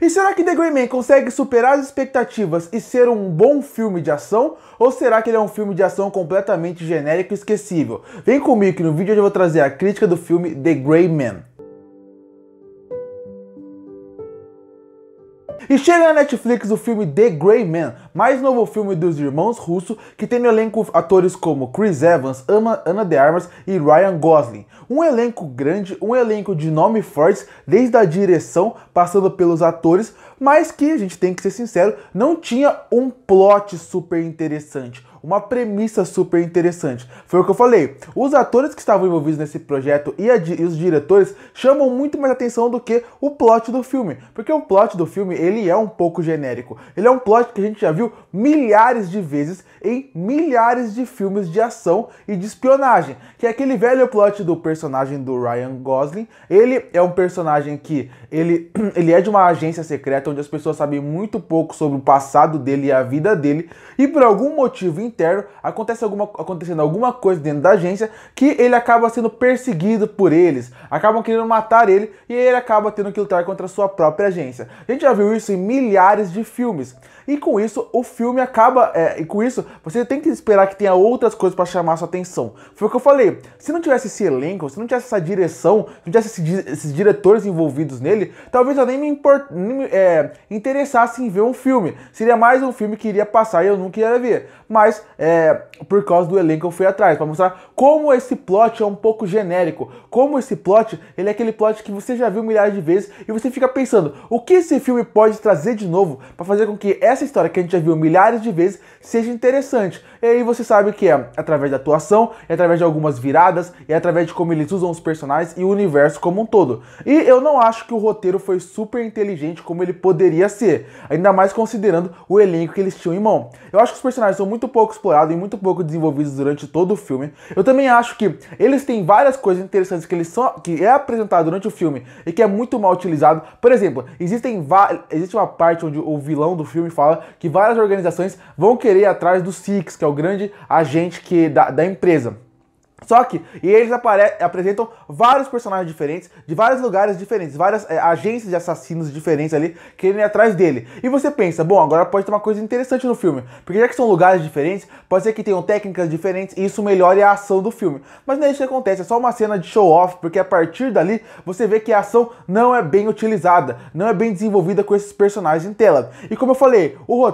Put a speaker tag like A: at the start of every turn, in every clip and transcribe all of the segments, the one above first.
A: E será que The Grey Man consegue superar as expectativas e ser um bom filme de ação? Ou será que ele é um filme de ação completamente genérico e esquecível? Vem comigo que no vídeo eu vou trazer a crítica do filme The Grey Man. E chega na Netflix o filme The Grey Man, mais novo filme dos irmãos Russo, que tem no elenco atores como Chris Evans, Ana de Armas e Ryan Gosling. Um elenco grande, um elenco de nome forte, desde a direção, passando pelos atores, mas que, a gente tem que ser sincero, não tinha um plot super interessante uma premissa super interessante. Foi o que eu falei. Os atores que estavam envolvidos nesse projeto e, e, os diretores chamam muito mais atenção do que o plot do filme, porque o plot do filme ele é um pouco genérico. Ele é um plot que a gente já viu milhares de vezes em milhares de filmes de ação e de espionagem, que é aquele velho plot do personagem do Ryan Gosling. Ele é um personagem que ele, ele é de uma agência secreta onde as pessoas sabem muito pouco sobre o passado dele e a vida dele, e por algum motivo interno acontece alguma acontecendo alguma coisa dentro da agência que ele acaba sendo perseguido por eles, acabam querendo matar ele e ele acaba tendo que lutar contra a sua própria agência. A gente já viu isso em milhares de filmes. E com isso o filme filme acaba, é, e com isso, você tem que esperar que tenha outras coisas para chamar sua atenção. Foi o que eu falei. Se não tivesse esse elenco, se não tivesse essa direção, se não tivesse esse, esses diretores envolvidos nele, talvez eu nem me, import, nem me é, interessasse em ver um filme. Seria mais um filme que iria passar e eu nunca iria ver. Mas, é, por causa do elenco, eu fui atrás, para mostrar como esse plot é um pouco genérico. Como esse plot, ele é aquele plot que você já viu milhares de vezes e você fica pensando, o que esse filme pode trazer de novo para fazer com que essa história que a gente já viu milhares milhares de vezes seja interessante. E aí você sabe que é através da atuação, é através de algumas viradas, é através de como eles usam os personagens e o universo como um todo. E eu não acho que o roteiro foi super inteligente como ele poderia ser, ainda mais considerando o elenco que eles tinham em mão. Eu acho que os personagens são muito pouco explorados e muito pouco desenvolvidos durante todo o filme. Eu também acho que eles têm várias coisas interessantes que eles são, que é apresentado durante o filme e que é muito mal utilizado. Por exemplo, existem existe uma parte onde o vilão do filme fala que várias organizações vão querer ir atrás do Six, que é o grande agente que da, da empresa. Só que, e eles apresentam vários personagens diferentes, de vários lugares diferentes, várias é, agências de assassinos diferentes ali, querendo ir é atrás dele. E você pensa, bom, agora pode ter uma coisa interessante no filme, porque já que são lugares diferentes, pode ser que tenham técnicas diferentes e isso melhore a ação do filme. Mas não é isso que acontece, é só uma cena de show-off, porque a partir dali você vê que a ação não é bem utilizada, não é bem desenvolvida com esses personagens em tela. E como eu falei, o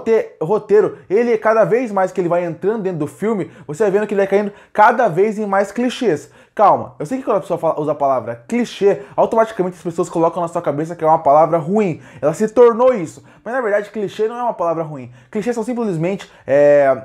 A: roteiro, ele é cada vez mais que ele vai entrando dentro do filme, você vai vendo que ele vai caindo cada vez em mais mais clichês. Calma, eu sei que quando a pessoa fala, usa a palavra clichê, automaticamente as pessoas colocam na sua cabeça que é uma palavra ruim. Ela se tornou isso. Mas na verdade, clichê não é uma palavra ruim. Clichês são simplesmente é,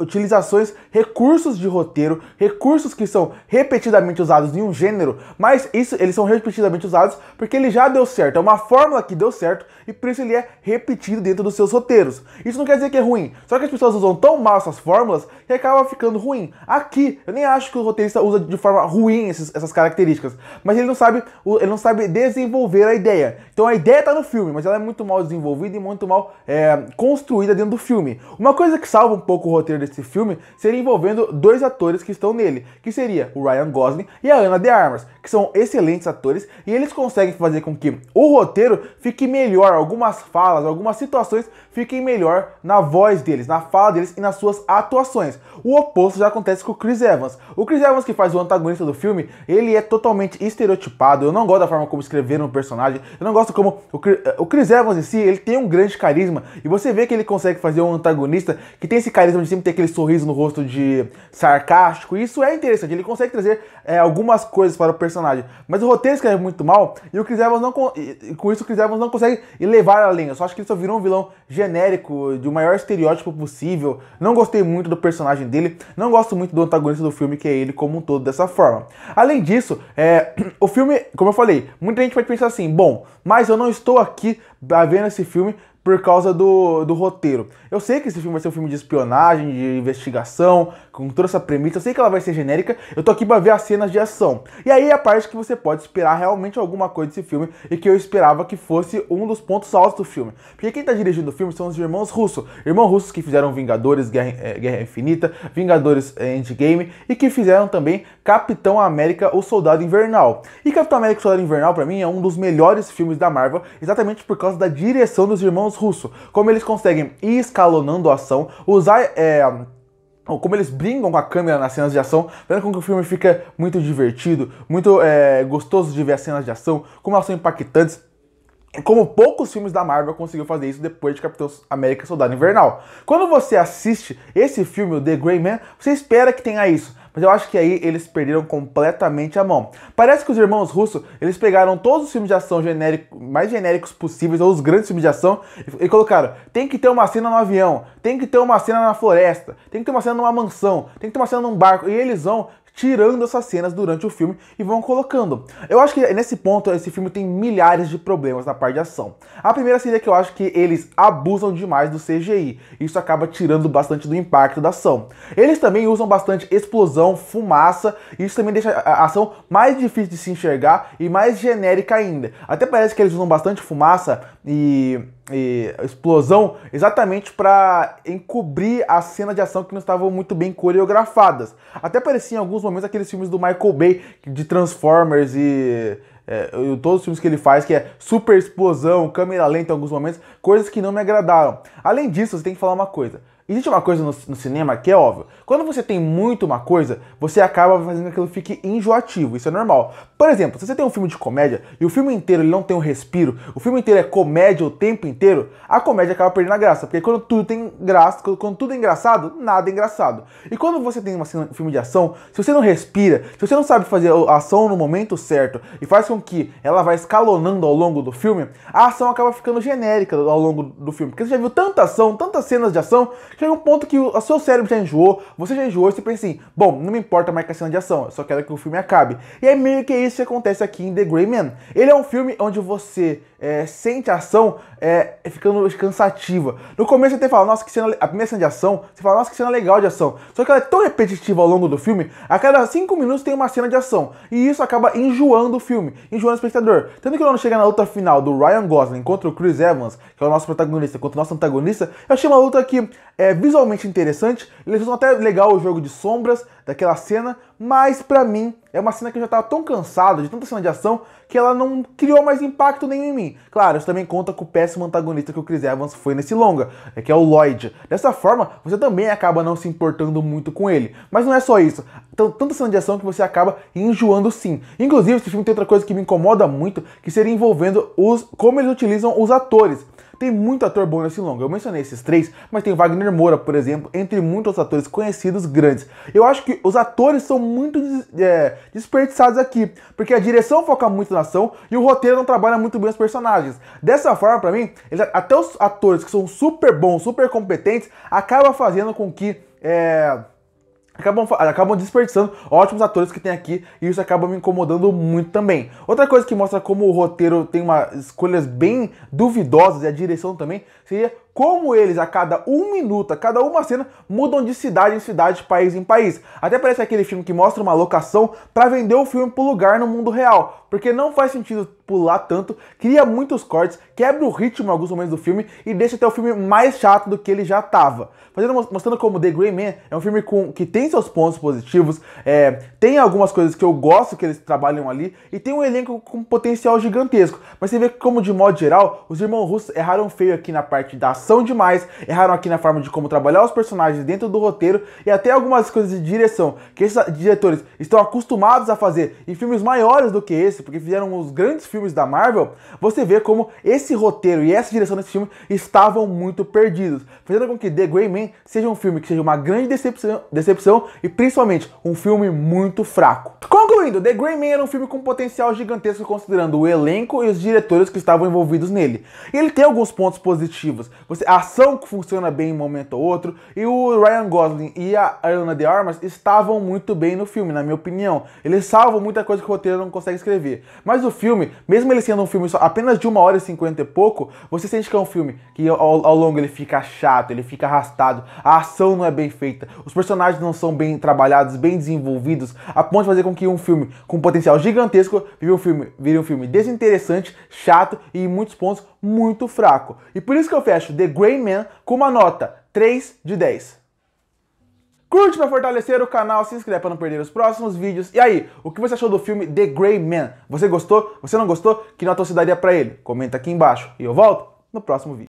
A: utilizações, recursos de roteiro, recursos que são repetidamente usados em um gênero, mas isso eles são repetidamente usados porque ele já deu certo, é uma fórmula que deu certo e por isso ele é repetido dentro dos seus roteiros. Isso não quer dizer que é ruim, só que as pessoas usam tão mal essas fórmulas que acaba ficando ruim. Aqui, eu nem acho que o roteirista usa de forma ruim esses, essas características, mas ele não sabe, ele não sabe desenvolver a ideia. Então a ideia está no filme, mas ela é muito mal desenvolvida e muito mal é, construída dentro do filme. Uma coisa que salva um pouco o roteiro desse filme seria envolvendo dois atores que estão nele, que seria o Ryan Gosling e a Ana de Armas, que são excelentes atores e eles conseguem fazer com que o roteiro fique melhor, algumas falas, algumas situações fiquem melhor na voz deles, na fala deles e nas suas atuações. O oposto já acontece com o Chris Evans. O Chris Evans que faz o antagonista do filme, ele é totalmente estereotipado. Eu não gosto da forma como escreveram o personagem. Eu não gosto como o eh, Chris Evans em si, ele tem um grande carisma e você vê que ele consegue fazer um antagonista que tem esse carisma de sempre ter aquele sorriso no rosto de sarcástico. Isso é interessante, ele consegue trazer é, algumas coisas para o personagem. Mas o roteiro escreve muito mal e o Chris Evans não e, com isso o Chris Evans não consegue elevar além. Eu só acho que ele só virou um vilão genérico, de o maior estereótipo possível. Não gostei muito do personagem dele, não gosto muito do antagonista do filme, que é ele como um todo dessa forma. Além disso, é, o filme, como eu falei, muita gente vai pensar assim, bom, mas eu não estou aqui ah, vendo esse filme por causa do, do roteiro. Eu sei que esse filme vai ser um filme de espionagem, de investigação, com toda essa premissa, eu sei que ela vai ser genérica, eu tô aqui pra ver as cenas de ação. E aí é a parte que você pode esperar realmente alguma coisa desse filme e que eu esperava que fosse um dos pontos altos do filme. Porque quem tá dirigindo o filme são os irmãos Russo. Irmãos Russos que fizeram Vingadores Guerra, é, Guerra Infinita, Vingadores eh, Endgame e que fizeram também Capitão América, o Soldado Invernal. E Capitão América, o Soldado Invernal, para mim, é um dos melhores filmes da Marvel, exatamente por causa da direção dos irmãos os russos. Como eles conseguem ir escalonando a ação, usar. É, como eles brincam com a câmera nas cenas de ação, vendo como que o filme fica muito divertido, muito é, gostoso de ver as cenas de ação, como elas são impactantes. Como poucos filmes da Marvel conseguiu fazer isso depois de Capitão América Soldado Invernal. Quando você assiste esse filme, o The Grey Man, você espera que tenha isso. Mas eu acho que aí eles perderam completamente a mão. Parece que os irmãos russos eles pegaram todos os filmes de ação genérico, mais genéricos possíveis, ou os grandes filmes de ação, e, e colocaram, tem que ter uma cena no avião, tem que ter uma cena na floresta, tem que ter uma cena numa mansão, tem que ter uma cena num barco, e eles vão tirando essas cenas durante o filme e vão colocando. Eu acho que nesse ponto esse filme tem milhares de problemas na parte de ação. A primeira é que eu acho que eles abusam demais do CGI. Isso acaba tirando bastante do impacto da ação. Eles também usam bastante explosão, fumaça, isso também deixa a ação mais difícil de se enxergar e mais genérica ainda. Até parece que eles usam bastante fumaça e e, explosão exatamente para encobrir a cena de ação que não estavam muito bem coreografadas. Até parecia em alguns momentos aqueles filmes do Michael Bay de Transformers e é, todos os filmes que ele faz, que é super explosão, câmera lenta em alguns momentos, coisas que não me agradaram. Além disso, você tem que falar uma coisa. Existe uma coisa no, no, cinema que é óbvio. Quando você tem muito uma coisa, você acaba fazendo que aquilo fique enjoativo. Isso é normal. Por exemplo, se você tem um filme de comédia e o filme inteiro ele não tem um respiro, o filme inteiro é comédia o tempo inteiro, a comédia acaba perdendo a graça. Porque quando tudo tem graça, quando, quando tudo é engraçado, nada é engraçado. E quando você tem uma, um filme de ação, se você não respira, se você não sabe fazer a ação no momento certo e faz com que ela vá escalonando ao longo do filme, a ação acaba ficando genérica ao longo do filme. Porque você já viu tanta ação, tantas cenas de ação Chega um ponto que o, seu cérebro já enjoou, você já enjoou e você pensa assim: bom, não me importa mais a cena de ação, eu só quero que o filme acabe. E é meio que isso que acontece aqui em The Grey Man. Ele é um filme onde você é, sente a ação é, ficando cansativa. No começo você até fala, nossa, que cena. A primeira cena de ação, você fala, nossa, que cena legal de ação. Só que ela é tão repetitiva ao longo do filme, a cada 5 minutos tem uma cena de ação. E isso acaba enjoando o filme, enjoando o espectador. Tanto que quando chega na luta final do Ryan Gosling contra o Chris Evans, que é o nosso protagonista, contra o nosso antagonista, eu achei uma luta que. É, é visualmente interessante, eles usam até legal o jogo de sombras daquela cena, mas para mim é uma cena que eu já tava tão cansado de tanta cena de ação que ela não criou mais impacto nenhum em mim. Claro, isso também conta com o péssimo antagonista que o Chris Evans foi nesse longa, é que é o Lloyd. Dessa forma, você também acaba não se importando muito com ele. Mas não é só isso, tanta cena de ação que você acaba enjoando sim. Inclusive, esse filme tem outra coisa que me incomoda muito, que seria envolvendo os como eles utilizam os atores. Tem muito ator bom nesse longa. Eu mencionei esses três, mas tem Wagner Moura, por exemplo, entre muitos atores conhecidos grandes. Eu acho que os atores são muito é, desperdiçados aqui, porque a direção foca muito na ação e o roteiro não trabalha muito bem os personagens. Dessa forma, para mim, eles, até os atores que são super bons, super competentes, acaba fazendo com que. É, acabam, acabam desperdiçando ótimos atores que tem aqui e isso acaba me incomodando muito também. Outra coisa que mostra como o roteiro tem uma, escolhas bem duvidosas e a direção também seria como eles a cada um minuto, a cada uma cena, mudam de cidade em cidade, país em país. Até parece aquele filme que mostra uma locação para vender o filme pro lugar no mundo real, porque não faz sentido pular tanto, cria muitos cortes, quebra o ritmo em alguns momentos do filme e deixa até o filme mais chato do que ele já tava. Fazendo, mostrando como The Grey Man é um filme com, que tem seus pontos positivos, é, tem algumas coisas que eu gosto que eles trabalham ali e tem um elenco com potencial gigantesco. Mas você vê como, de modo geral, os irmãos russos erraram feio aqui na parte da ação demais, erraram aqui na forma de como trabalhar os personagens dentro do roteiro e até algumas coisas de direção que esses diretores estão acostumados a fazer em filmes maiores do que esse, porque fizeram os grandes filmes da Marvel, você vê como esse roteiro e essa direção desse filme estavam muito perdidos, fazendo com que The Grey Man seja um filme que seja uma grande decepção, decepção e principalmente um filme muito fraco. Concluindo, The Grey Man era um filme com potencial gigantesco considerando o elenco e os diretores que estavam envolvidos nele. E ele tem alguns pontos positivos. Você, a ação que funciona bem em um momento ou outro e o Ryan Gosling e a Ana de Armas estavam muito bem no filme, na minha opinião. Eles salvam muita coisa que o roteiro não consegue escrever. Mas o filme mesmo ele sendo um filme só, apenas de uma hora e cinquenta e pouco, você sente que é um filme que ao, ao, longo ele fica chato, ele fica arrastado, a ação não é bem feita, os personagens não são bem trabalhados, bem desenvolvidos, a ponto de fazer com que um filme com potencial gigantesco vire um filme, vire um filme desinteressante, chato e em muitos pontos muito fraco. E por isso que eu fecho The Grey Man com uma nota 3 de 10. Curte para fortalecer o canal, se inscreve para não perder os próximos vídeos. E aí, o que você achou do filme The Grey Man? Você gostou? Você não gostou? Que nota você daria para ele? Comenta aqui embaixo e eu volto no próximo vídeo.